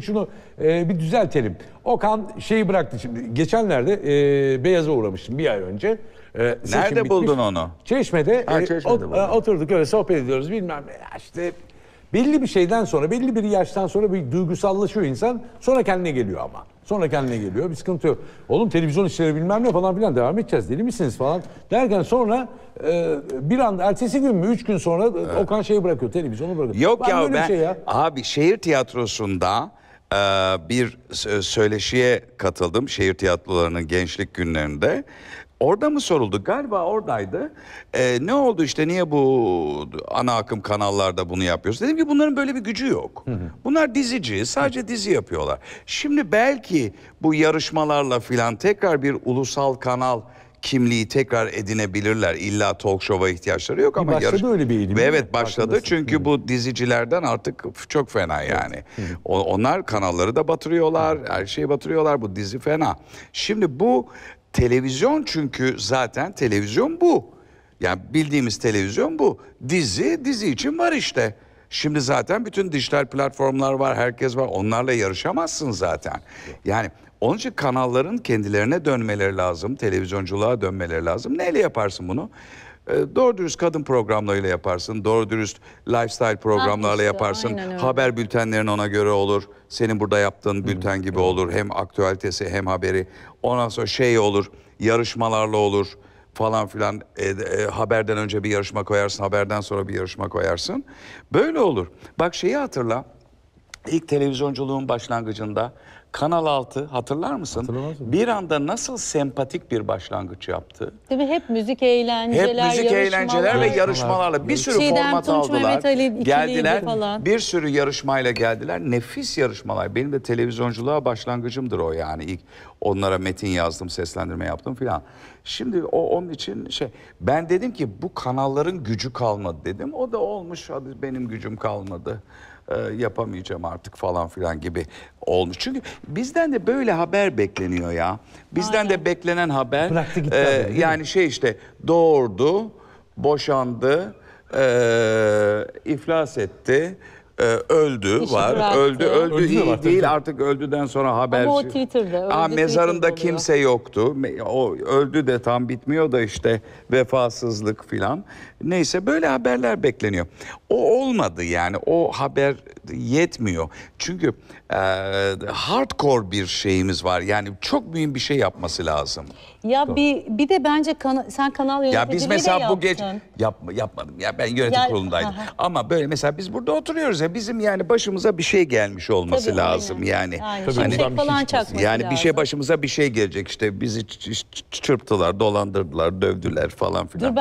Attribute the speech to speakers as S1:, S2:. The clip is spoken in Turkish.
S1: Şunu e, bir düzeltelim. Okan şeyi bıraktı şimdi. Geçenlerde e, Beyaz'a uğramıştım bir ay önce. E, Nerede bitmiş. buldun onu? Çeşme'de, ha, e, çeşmede ot, e, oturduk öyle sohbet ediyoruz bilmem ne. İşte belli bir şeyden sonra, belli bir yaştan sonra bir duygusallaşıyor insan. Sonra kendine geliyor ama. Sonra kendine geliyor. Bir sıkıntı yok. Oğlum televizyon işleri bilmem ne falan filan devam edeceğiz. Deli misiniz falan derken sonra e, bir anda ertesi gün mü üç gün sonra e, evet. Okan şeyi bırakıyor. Televizyonu bırakıyor. Yok ben ya ben şey ya.
S2: abi şehir tiyatrosunda ee, bir söyleşiye katıldım şehir tiyatrolarının gençlik günlerinde. Orada mı soruldu? Galiba oradaydı. Ee, ne oldu işte niye bu ana akım kanallarda bunu yapıyoruz? Dedim ki bunların böyle bir gücü yok. Bunlar dizici, sadece dizi yapıyorlar. Şimdi belki bu yarışmalarla filan tekrar bir ulusal kanal kimliği tekrar edinebilirler. İlla talk show'a ihtiyaçları yok ama başladı yarış...
S1: öyle bir eğilim. evet başladı
S2: çünkü bu dizicilerden artık çok fena yani. Hı. Onlar kanalları da batırıyorlar, her şeyi batırıyorlar. Bu dizi fena. Şimdi bu televizyon çünkü zaten televizyon bu. Yani bildiğimiz televizyon bu. Dizi dizi için var işte. Şimdi zaten bütün dijital platformlar var, herkes var. Onlarla yarışamazsın zaten. Yani onun için kanalların kendilerine dönmeleri lazım, televizyonculuğa dönmeleri lazım. Neyle yaparsın bunu? Ee, doğru dürüst kadın programlarıyla yaparsın. Doğru dürüst lifestyle programlarla işte, yaparsın. Haber bültenlerin ona göre olur. Senin burada yaptığın bülten gibi olur. Hem aktualitesi hem haberi. Ondan sonra şey olur. Yarışmalarla olur falan filan e, e, haberden önce bir yarışma koyarsın, haberden sonra bir yarışma koyarsın. Böyle olur. Bak şeyi hatırla. İlk televizyonculuğun başlangıcında Kanal 6 hatırlar mısın? Bir anda nasıl sempatik bir başlangıç yaptı.
S1: Tabii hep müzik eğlenceler, Hep müzik yarışmalar. eğlenceler ve yarışmalarla bir sürü Çiğdem format Tunç, aldılar. Mehmet Ali geldiler. falan.
S2: Bir sürü yarışmayla geldiler. Nefis yarışmalar. Benim de televizyonculuğa başlangıcımdır o yani. ilk onlara metin yazdım, seslendirme yaptım filan. Şimdi o onun için şey ben dedim ki bu kanalların gücü kalmadı dedim. O da olmuş hadi benim gücüm kalmadı. Ee, yapamayacağım artık falan filan gibi olmuş. Çünkü bizden de böyle haber bekleniyor ya. Bizden Aynen. de beklenen haber. Bıraktı gitti. E, haber, yani şey işte doğurdu, boşandı, e, iflas etti e, öldü var. Öldü, öldü, öldü iyi değil artık öldüden sonra haber. Ama o
S1: Twitter'da. Aa, mezarında
S2: Twitter'da kimse oluyor. yoktu. O öldü de tam bitmiyor da işte vefasızlık filan. Neyse böyle haberler bekleniyor. O olmadı yani o haber yetmiyor. Çünkü e, hardcore bir şeyimiz var. Yani çok büyük bir şey yapması lazım.
S1: Ya Doğru. bir bir de bence kana, sen kanal yöneticiliği ya biz mesela de bu geç
S2: Yapma, yapmadım. Ya ben yönetim yani, kurulundaydım. Aha. Ama böyle mesela biz burada oturuyoruz ya bizim yani başımıza bir şey gelmiş olması Tabii, lazım aynen. yani. yani. Tabii, hani, falan çakması Yani bir şey başımıza bir şey gelecek işte bizi çırptılar, dolandırdılar, dövdüler falan
S1: filan. Dur,